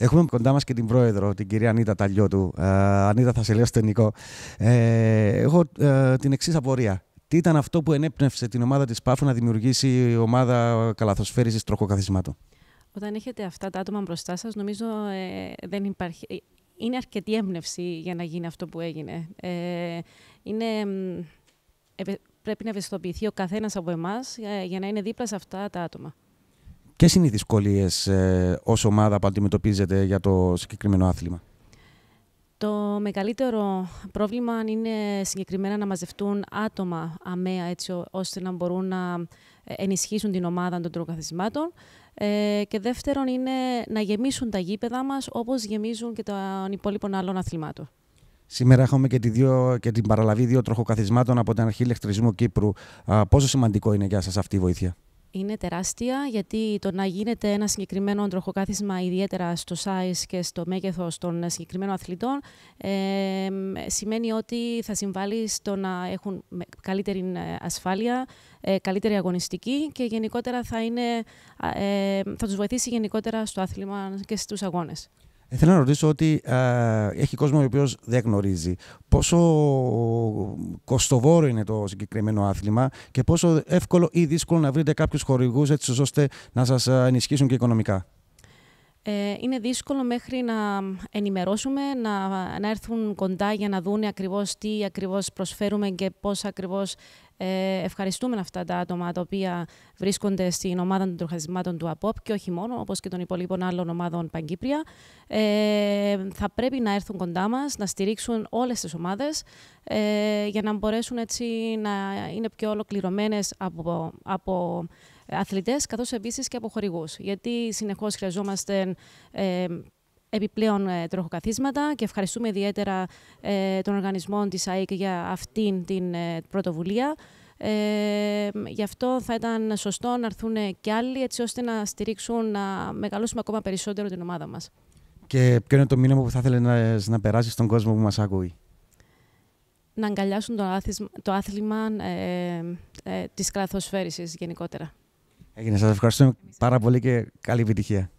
Έχουμε κοντά μας και την πρόεδρο, την κυρία Ανίτα Ταλιώτου. Ε, Ανίτα, θα σε λέω στενικό. Ε, έχω ε, την εξής απορία. Τι ήταν αυτό που ενέπνευσε την ομάδα της ΠΑΦΟ να δημιουργήσει η ομάδα καλαθοσφαίρισης τροχοκαθισμάτων. Όταν έχετε αυτά τα άτομα μπροστά σας, νομίζω ε, δεν υπάρχει. Ε, είναι αρκετή έμπνευση για να γίνει αυτό που έγινε. Ε, είναι, πρέπει να ευαισθητοποιηθεί ο καθένας από εμάς για, ε, για να είναι δίπλα σε αυτά τα άτομα. Ποιες είναι οι δυσκολίες ε, ως ομάδα που αντιμετωπίζετε για το συγκεκριμένο άθλημα, Το μεγαλύτερο πρόβλημα είναι συγκεκριμένα να μαζευτούν άτομα αμαία έτσι ώστε να μπορούν να ε, ενισχύσουν την ομάδα των τροκαθισμάτων. Ε, και δεύτερον είναι να γεμίσουν τα γήπεδά μας όπως γεμίζουν και των υπόλοιπων άλλων αθλημάτων. Σήμερα έχουμε και, δύο, και την παραλαβή δύο τροχοκαθισμάτων από την αρχή ηλεκτρισμού Κύπρου. πόσο σημαντικό είναι για σας αυτή η βοήθεια. Είναι τεράστια γιατί το να γίνεται ένα συγκεκριμένο τροχοκάθισμα ιδιαίτερα στο size και στο μέγεθος των συγκεκριμένων αθλητών ε, σημαίνει ότι θα συμβάλλει στο να έχουν καλύτερη ε, ασφάλεια, ε, καλύτερη αγωνιστική και γενικότερα θα, είναι, ε, θα τους βοηθήσει γενικότερα στο άθλημα και στους αγώνες. Θέλω να ρωτήσω ότι α, ε, έχει κόσμο ο οποίος δεν γνωρίζει πόσο κοστοβόρο είναι το συγκεκριμένο άθλημα και πόσο εύκολο ή δύσκολο να βρείτε κάποιους χορηγούς έτσι ώστε να σας ε, ενισχύσουν και οικονομικά. Ε, είναι δύσκολο μέχρι να ενημερώσουμε, να, να έρθουν κοντά για να δουν ακριβώς τι ακριβώς προσφέρουμε και πώς ακριβώς ε, ευχαριστούμε αυτά τα άτομα τα οποία βρίσκονται στην ομάδα των τροχασμάτων του ΑΠΟΠ και όχι μόνο, όπως και των υπολείπων άλλων ομάδων Παγκύπρια. Ε, θα πρέπει να έρθουν κοντά μας, να στηρίξουν όλες τις ομάδες ε, για να μπορέσουν έτσι να είναι πιο ολοκληρωμένες από, από αθλητές, καθώς επίσης και από χορηγούς. Γιατί συνεχώς χρειαζόμαστε επιπλέον ε, τροχοκαθίσματα και ευχαριστούμε ιδιαίτερα ε, τον οργανισμό της ΑΕΚ για αυτήν την ε, πρωτοβουλία. Ε, γι' αυτό θα ήταν σωστό να έρθουν και άλλοι έτσι ώστε να στηρίξουν, να μεγαλώσουμε ακόμα περισσότερο την ομάδα μας. Και ποιο είναι το μήνυμα που θα ήθελε να, περάσεις στον κόσμο που μας ακούει. Να αγκαλιάσουν το, άθλημα ε, ε, της γενικότερα. Έγινε, σας ευχαριστούμε πάρα πολύ και καλή επιτυχία.